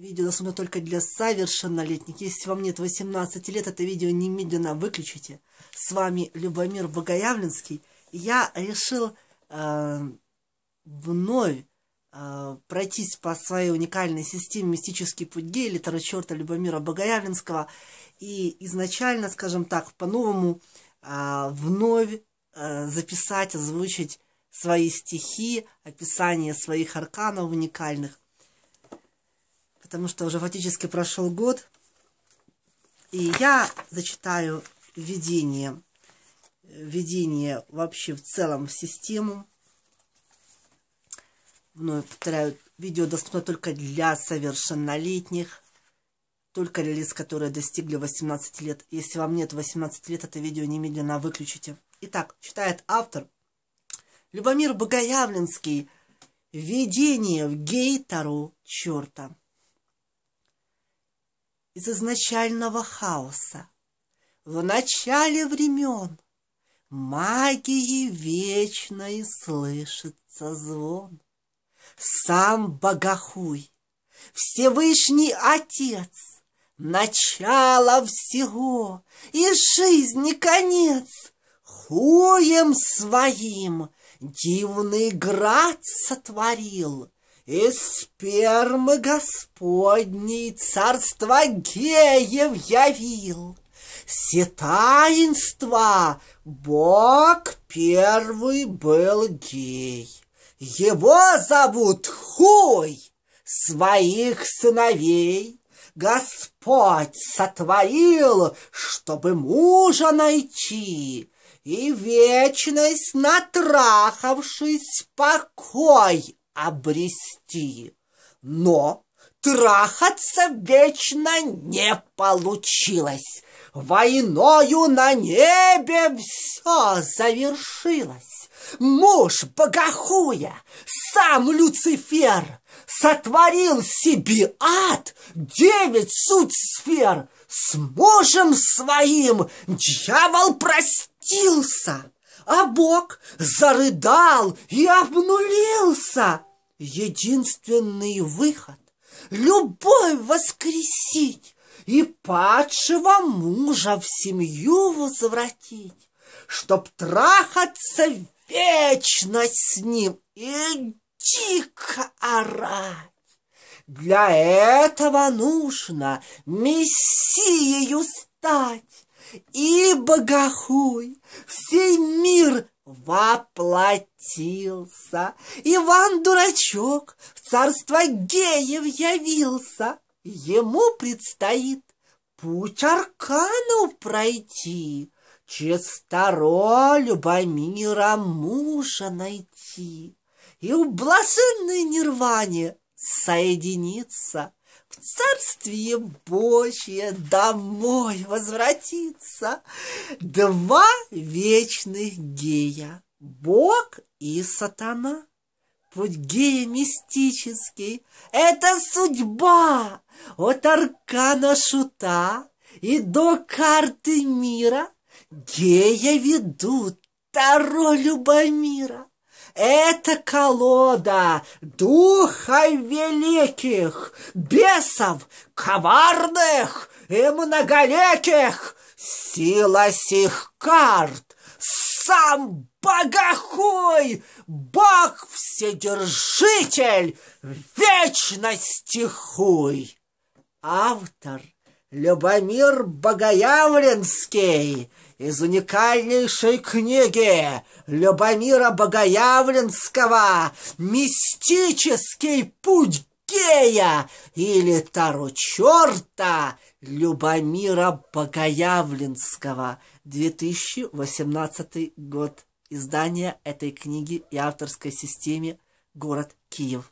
Видео доступно только для совершеннолетних. Если вам нет 18 лет, это видео немедленно выключите. С вами Любомир Богоявлинский. Я решил э, вновь э, пройтись по своей уникальной системе «Мистический путь гея» литера черта Любомира Богоявлинского И изначально, скажем так, по-новому э, вновь э, записать, озвучить свои стихи, описание своих арканов уникальных потому что уже фактически прошел год. И я зачитаю введение, введение вообще в целом в систему. Вновь повторяю, видео доступно только для совершеннолетних, только для лиц, которые достигли 18 лет. Если вам нет 18 лет, это видео немедленно выключите. Итак, читает автор Любомир Богоявленский введение в гей Тару черта» из изначального хаоса. В начале времен магии вечной слышится звон. Сам Богохуй, Всевышний Отец, начало всего и жизни конец, хуем своим дивный град сотворил — из спермы Господней царство геев явил. Все таинства Бог первый был гей. Его зовут Хуй, своих сыновей Господь сотворил, чтобы мужа найти, И вечность натрахавшись покой обрести. Но трахаться вечно не получилось. Войною на небе все завершилось. Муж богохуя, сам Люцифер, сотворил себе ад, девять суть сфер. С мужем своим дьявол простился, а Бог зарыдал и обнулился единственный выход — любовь воскресить и падшего мужа в семью возвратить, чтоб трахаться вечно с ним и дико орать. Для этого нужно мессией стать, и богохуй всей мир воплотился. Иван Дурачок в царство геев явился. Ему предстоит путь арканов пройти, Честаро Любомира мужа найти И в блаженной нирване соединиться в царствие Божье домой возвратиться два вечных гея — Бог и сатана. Путь гея мистический — это судьба от аркана шута и до карты мира. Гея ведут Таро Любомира. Это колода духа великих, бесов, коварных и многолетних. Сила сих карт сам богохуй, бог вседержитель, вечности хуй. Автор Любомир Богоявленский – из уникальнейшей книги Любомира Богоявленского «Мистический путь гея» или «Тару черта» Любомира Богоявленского, 2018 год. Издание этой книги и авторской системе «Город Киев».